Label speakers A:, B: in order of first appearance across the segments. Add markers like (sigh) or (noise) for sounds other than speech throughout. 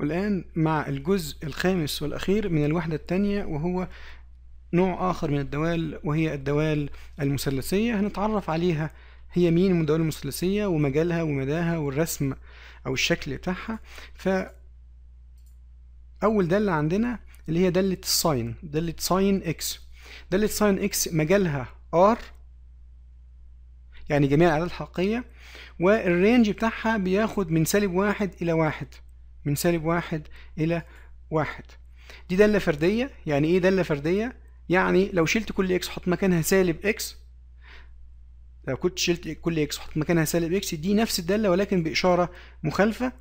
A: والآن مع الجزء الخامس والأخير من الوحدة الثانية وهو نوع آخر من الدوال وهي الدوال المثلثية هنتعرف عليها هي مين الدوال المثلثية ومجالها ومداها والرسم أو الشكل بتاعها ف أول دالة عندنا اللي هي دالة الساين دالة ساين إكس دالة ساين إكس مجالها R يعني جميع الأعداد الحقيقية والرينج بتاعها بياخد من سالب واحد إلى واحد من سالب واحد إلى واحد دي دالة فردية يعني إيه دالة فردية؟ يعني لو شلت كل إكس وحط مكانها سالب إكس لو كنت شلت كل إكس وحط مكانها سالب إكس دي نفس الدالة ولكن بإشارة مخالفة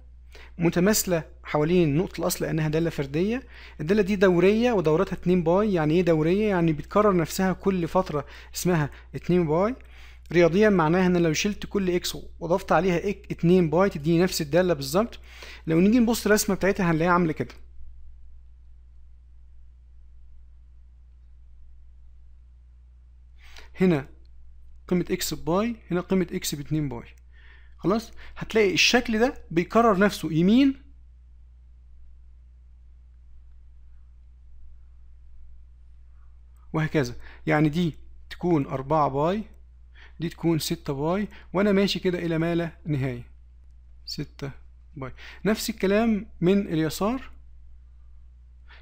A: متماثلة حوالين نقطة الأصل لأنها دالة فردية الدالة دي دورية ودورتها 2 باي يعني إيه دورية؟ يعني بتكرر نفسها كل فترة اسمها 2 باي رياضيا معناها ان لو شلت كل اكس واضفت عليها 2 باي تديني نفس الداله بالظبط لو نيجي نبص الرسمه بتاعتها هنلاقيها عامله كده هنا قيمه اكس باي هنا قيمه اكس ب 2 باي خلاص هتلاقي الشكل ده بيكرر نفسه يمين وهكذا يعني دي تكون 4 باي دي تكون ستة باي وأنا ماشي كده إلى ما لا نهاية ستة باي نفس الكلام من اليسار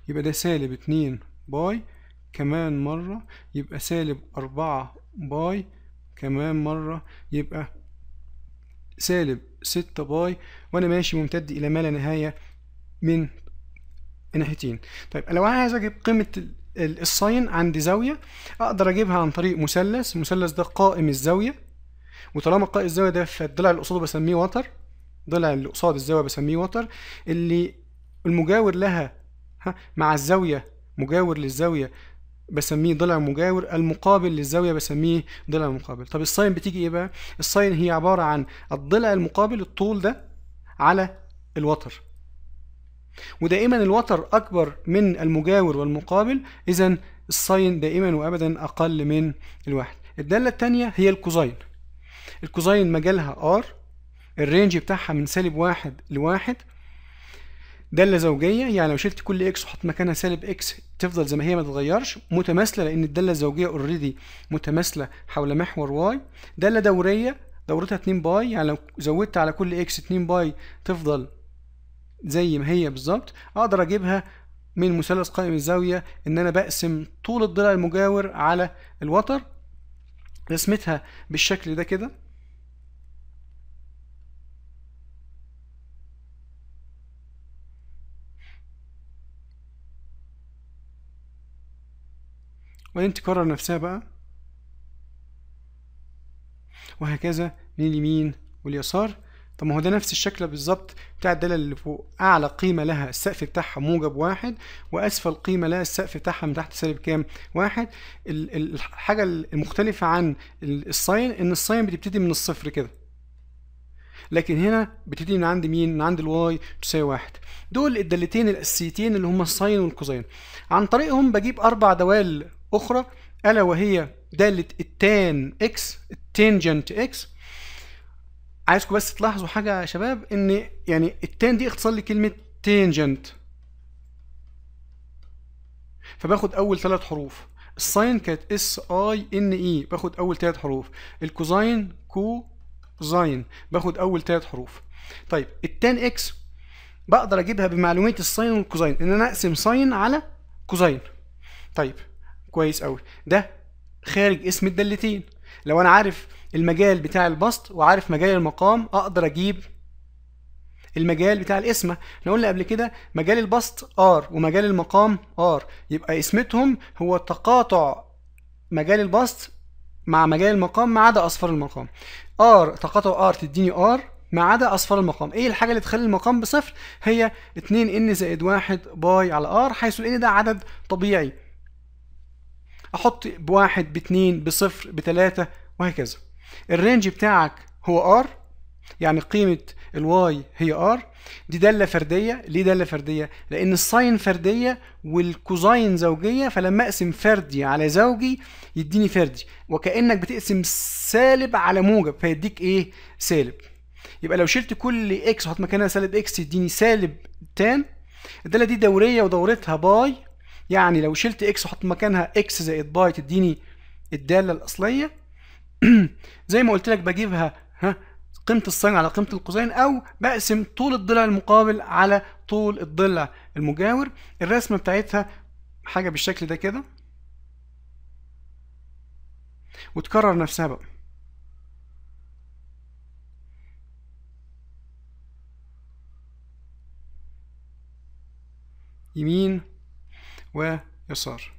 A: يبقى ده سالب اتنين باي كمان مرة يبقى سالب أربعة باي كمان مرة يبقى سالب ستة باي وأنا ماشي ممتد إلى ما لا نهاية من ناحيتين طيب لو أنا عايز أجيب قيمة الساين عند زاوية اقدر اجيبها عن طريق مثلث المثلث ده قائم الزاوية وطالما قائم الزاوية ده فالضلع اللي قصاده بسميه وتر الضلع اللي قصاد الزاوية بسميه وتر اللي المجاور لها ها مع الزاوية مجاور للزاوية بسميه ضلع مجاور المقابل للزاوية بسميه ضلع مقابل طب الساين بتيجي ايه بقى الساين هي عبارة عن الضلع المقابل الطول ده على الوتر ودائما الوتر أكبر من المجاور والمقابل إذا الساين دائما وأبدا أقل من الواحد الدالة الثانية هي الكوزين الكوزين مجالها ار الرينج بتاعها من سالب واحد لواحد دالة زوجية يعني لو شلت كل اكس وحط مكانها سالب اكس تفضل زي ما هي ما تتغيرش متماثلة لأن الدالة الزوجية اوريدي متماثلة حول محور واي دالة دورية دورتها 2 باي يعني لو زودت على كل اكس 2 باي تفضل زي ما هي بالظبط اقدر اجيبها من مثلث قائم الزاوية ان انا بقسم طول الضلع المجاور على الوتر رسمتها بالشكل ده كده وبعدين تكرر نفسها بقى وهكذا من اليمين واليسار طب ما هو ده نفس الشكل بالظبط بتاع الدالة اللي فوق أعلى قيمة لها السقف بتاعها موجب واحد وأسفل قيمة لها السقف بتاعها من تحت سالب كام؟ واحد الحاجة المختلفة عن الساين إن الساين بتبتدي من الصفر كده لكن هنا بتبتدي من عند مين؟ من عند الواي تساوي واحد دول الدالتين الأساسيتين اللي هما الساين والكوزين عن طريقهم بجيب أربع دوال أخرى ألا وهي دالة التان إكس التانجنت إكس عايزكم بس تلاحظوا حاجه يا شباب ان يعني التان دي اختصار لكلمه تانجنت فباخد اول ثلاث حروف الساين كانت اس اي ان اي باخد اول ثلاث حروف الكوزاين كو زاين باخد اول ثلاث حروف طيب التان اكس بقدر اجيبها بمعلوميه الساين والكوزاين ان انا اقسم ساين على كوزاين طيب كويس قوي ده خارج اسم الدالتين لو انا عارف المجال بتاع البسط وعارف مجال المقام اقدر اجيب المجال بتاع القسمه احنا قلنا قبل كده مجال البسط ار ومجال المقام ار يبقى قسمتهم هو تقاطع مجال البسط مع مجال المقام ما عدا اصفار المقام ار تقاطع ار تديني ار ما عدا اصفار المقام ايه الحاجه اللي تخلي المقام بصفر هي 2 ان زائد 1 باي على ار حيث ان ده عدد طبيعي احط بواحد باثنين بصفر بثلاثة وهكذا الرينج بتاعك هو ار يعني قيمة الواي هي ار دي دالة فردية ليه دالة فردية؟ لأن الساين فردية والكوزاين زوجية فلما أقسم فردي على زوجي يديني فردي وكأنك بتقسم سالب على موجب فيديك إيه؟ سالب يبقى لو شلت كل اكس وحط مكانها سالب اكس يديني سالب تان الدالة دي دورية ودورتها باي يعني لو شلت اكس وحط مكانها اكس زائد باي تديني الداله الاصليه (clears throat) زي ما قلت لك بجيبها ها قيمه الساين على قيمه القوسين او بقسم طول الضلع المقابل على طول الضلع المجاور الرسمه بتاعتها حاجه بالشكل ده كده وتكرر نفسها بقى يمين ويسار